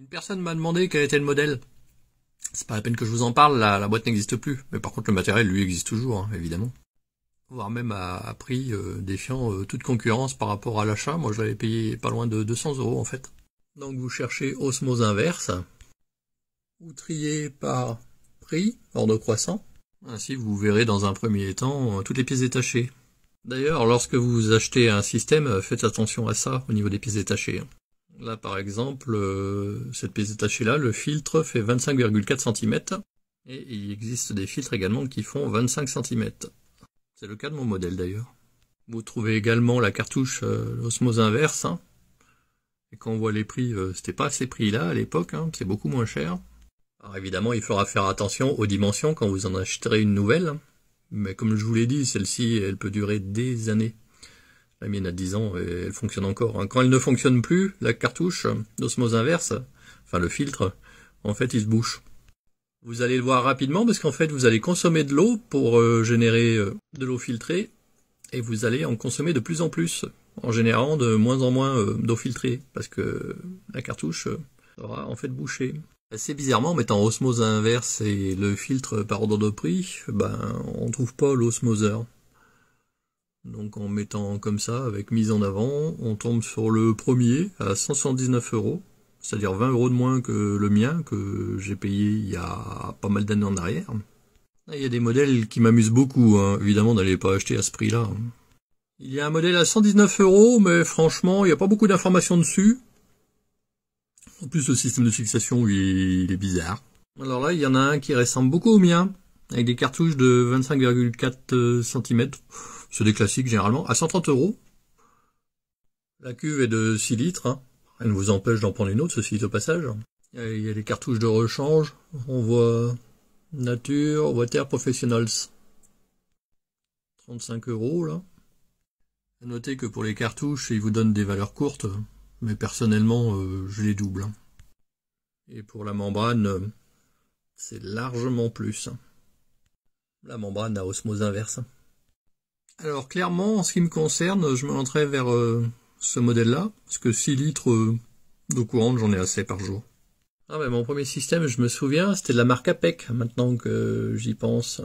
Une personne m'a demandé quel était le modèle. C'est pas la peine que je vous en parle, la, boîte n'existe plus. Mais par contre, le matériel, lui, existe toujours, hein, évidemment. Voire même à, prix euh, défiant euh, toute concurrence par rapport à l'achat. Moi, je l'avais payé pas loin de 200 euros, en fait. Donc, vous cherchez osmose inverse. Vous triez par prix, ordre croissant. Ainsi, vous verrez dans un premier temps euh, toutes les pièces détachées. D'ailleurs, lorsque vous achetez un système, faites attention à ça au niveau des pièces détachées. Hein. Là, par exemple, euh, cette pièce détachée là, le filtre fait 25,4 cm. Et il existe des filtres également qui font 25 cm. C'est le cas de mon modèle d'ailleurs. Vous trouvez également la cartouche euh, osmose inverse. Hein. Et quand on voit les prix, euh, c'était pas ces prix-là à l'époque, hein, c'est beaucoup moins cher. Alors évidemment, il faudra faire attention aux dimensions quand vous en acheterez une nouvelle. Hein. Mais comme je vous l'ai dit, celle-ci, elle peut durer des années. La mienne a 10 ans et elle fonctionne encore. Hein. Quand elle ne fonctionne plus, la cartouche d'osmose inverse, enfin le filtre, en fait il se bouche. Vous allez le voir rapidement parce qu'en fait vous allez consommer de l'eau pour euh, générer euh, de l'eau filtrée et vous allez en consommer de plus en plus en générant de moins en moins euh, d'eau filtrée parce que la cartouche aura en fait bouché. Assez bizarrement, en mettant osmose inverse et le filtre par ordre de prix, ben on trouve pas l'osmoseur. Donc en mettant comme ça, avec mise en avant, on tombe sur le premier à 179 euros, c'est-à-dire 20 euros de moins que le mien que j'ai payé il y a pas mal d'années en arrière. Il y a des modèles qui m'amusent beaucoup, hein. évidemment d'aller pas acheter à ce prix-là. Il y a un modèle à 119 euros, mais franchement, il n'y a pas beaucoup d'informations dessus. En plus, le système de fixation, il est bizarre. Alors là, il y en a un qui ressemble beaucoup au mien avec des cartouches de 25,4 cm. C'est des classiques généralement, à 130 euros. La cuve est de 6 litres. Hein. Elle ne vous empêche d'en prendre une autre, ceci est au passage. Il y a les cartouches de rechange. On voit Nature, Water Professionals. 35 euros là. À noter que pour les cartouches, ils vous donnent des valeurs courtes, mais personnellement, euh, je les double. Hein. Et pour la membrane, euh, c'est largement plus. Hein la membrane à osmose inverse. Alors clairement, en ce qui me concerne, je me rentrais vers euh, ce modèle-là, parce que 6 litres euh, de courant, j'en ai assez par jour. Ah mais mon premier système, je me souviens, c'était de la marque APEC, maintenant que j'y pense.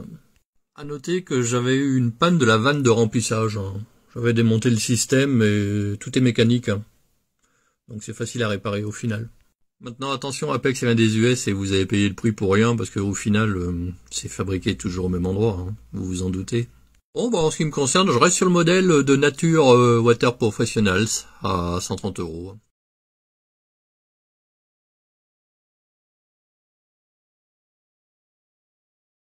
À noter que j'avais eu une panne de la vanne de remplissage. Hein. J'avais démonté le système et tout est mécanique. Hein. Donc c'est facile à réparer au final. Maintenant, attention, Apex c'est vient des US et vous avez payé le prix pour rien parce que au final, euh, c'est fabriqué toujours au même endroit, hein, vous vous en doutez. Bon, bah, en ce qui me concerne, je reste sur le modèle de Nature euh, Water Professionals à 130 euros.